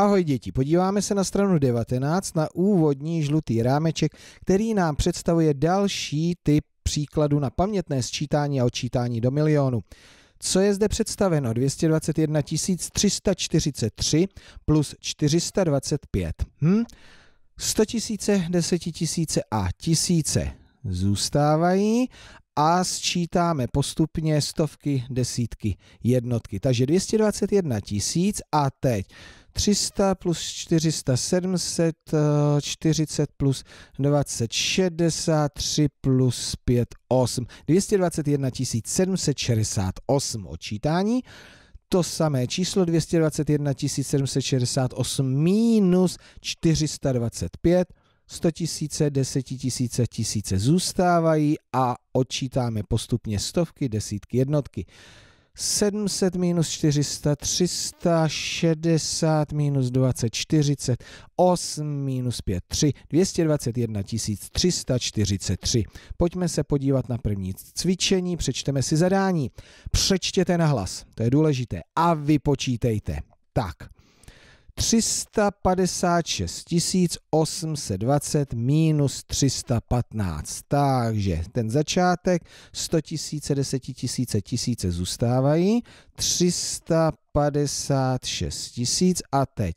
Ahoj děti, podíváme se na stranu 19 na úvodní žlutý rámeček, který nám představuje další typ příkladu na pamětné sčítání a odčítání do milionu. Co je zde představeno? 221 343 plus 425. Hm? 100 000, 10 000 a tisíce zůstávají a sčítáme postupně stovky, desítky, jednotky. Takže 221 000 a teď 300 plus 400, 740 eh, plus 20, 63 plus 5, 8, 221 768 odčítání. To samé číslo 221 768 minus 425 100 000, 10 000, tisíce zůstávají a odčítáme postupně stovky, desítky, jednotky. 700 minus 400, 360 minus 20, 40, 8 minus 5, 3, 221 343. Pojďme se podívat na první cvičení, přečteme si zadání. Přečtěte na hlas, to je důležité, a vypočítejte. Tak, 356 820 minus 315. Takže ten začátek 100 000 10 tisíce, tisíce zůstávají. 356 tisíc a teď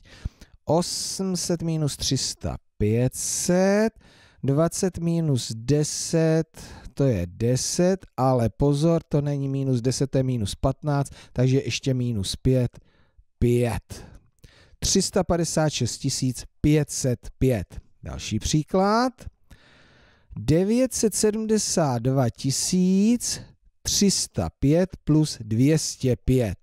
800 minus 300 500. 20 minus 10, to je 10, ale pozor, to není minus 10, to je minus 15, takže ještě minus 5, 5. 356 505. Další příklad. 972 305 plus 205.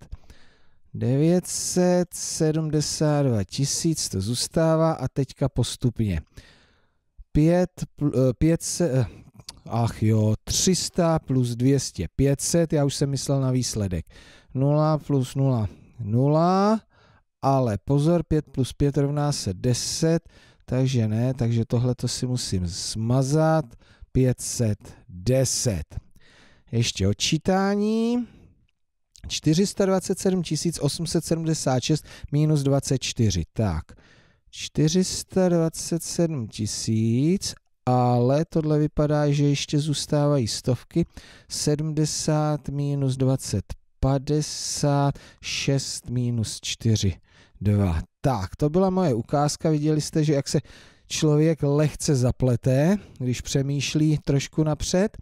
972 tisíc, to zůstává a teďka postupně. 5, 5, eh, eh, ach jo, 300 plus 200, 500, já už jsem myslel na výsledek. 0 plus 0, 0, ale pozor, 5 plus 5 rovná se 10, takže ne, takže tohle to si musím smazat, 510. Ještě odčítání. 427 876 minus 24. Tak, 427 tisíc, ale tohle vypadá, že ještě zůstávají stovky. 70 minus 25 56 minus 4, 2. Tak, to byla moje ukázka. Viděli jste, že jak se člověk lehce zaplete, když přemýšlí trošku napřed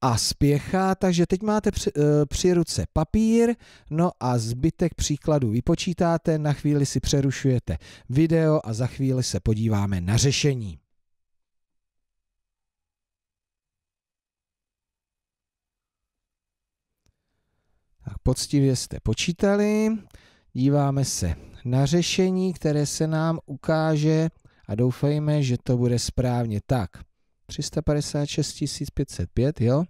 a spěchá, takže teď máte při, eh, při ruce papír, no a zbytek příkladů vypočítáte, na chvíli si přerušujete video a za chvíli se podíváme na řešení. poctivě jste počítali, díváme se na řešení, které se nám ukáže a doufejme, že to bude správně tak. 356 505, jo?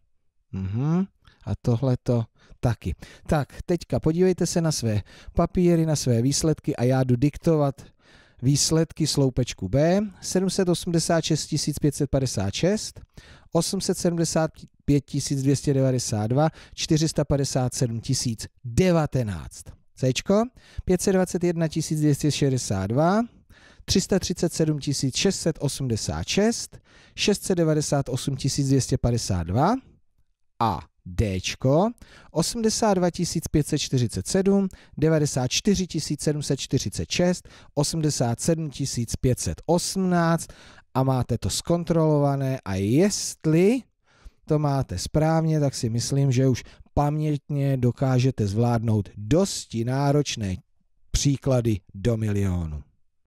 Mhm. A tohle to taky. Tak, teďka podívejte se na své papíry, na své výsledky a já jdu diktovat výsledky sloupečku B 786 556, 875 292, 457 019. C 521 262, 337 686, 698 252 a D, 82 547, 94 746, 87 518 a máte to zkontrolované a jestli to máte správně, tak si myslím, že už pamětně dokážete zvládnout dosti náročné příklady do milionu.